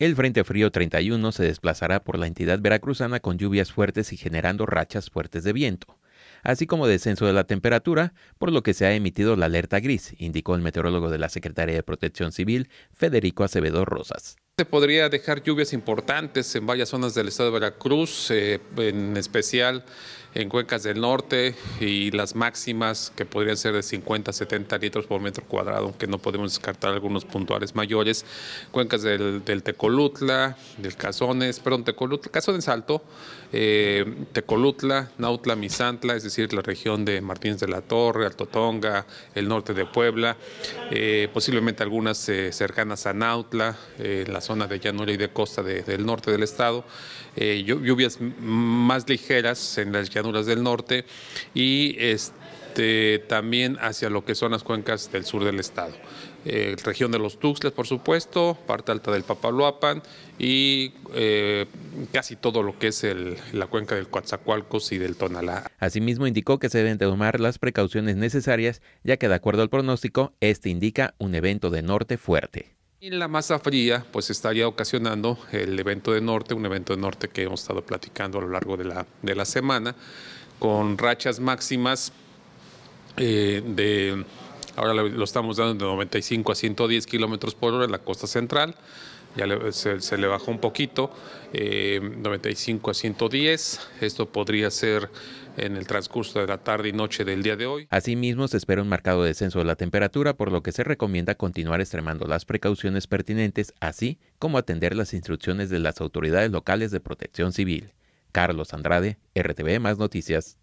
El Frente Frío 31 se desplazará por la entidad veracruzana con lluvias fuertes y generando rachas fuertes de viento, así como descenso de la temperatura, por lo que se ha emitido la alerta gris, indicó el meteorólogo de la Secretaría de Protección Civil, Federico Acevedo Rosas Se podría dejar lluvias importantes en varias zonas del estado de Veracruz, eh, en especial en cuencas del norte y las máximas que podrían ser de 50 a 70 litros por metro cuadrado, aunque no podemos descartar algunos puntuales mayores. Cuencas del, Tecolutla, del Cazones, perdón, Tecolutla, Cazones Alto, eh, Tecolutla, Nautla, Misantla, es decir, la región de Martínez de la Torre, Altotonga, el norte de Puebla, eh, posiblemente algunas eh, cercanas a Nautla, la zona de llanura y de costa del norte del estado. lluvias más ligeras en las llanuras llanuras del norte y este, también hacia lo que son las cuencas del sur del estado. Eh, región de los Tuxtles, por supuesto, parte alta del Papaloapan y eh, casi todo lo que es la cuenca del Coatzacoalcos y del Tonalá. Asimismo, indicó que se deben tomar las precauciones necesarias, ya que de acuerdo al pronóstico, este indica un evento de norte fuerte. Y la masa fría pues estaría ocasionando el evento de norte, un evento de norte que hemos estado platicando a lo largo de la, de la semana, con rachas máximas eh, de, ahora lo estamos dando de 95 a 110 kilómetros por hora en la costa central, ya se, le bajó un poquito, 95 eh, a 110. Esto podría ser en el transcurso de la tarde y noche del día de hoy. Asimismo, se espera un marcado descenso de la temperatura, por lo que se recomienda continuar extremando las precauciones pertinentes, así como atender las instrucciones de las autoridades locales de protección civil. Carlos Andrade, RTV Más Noticias.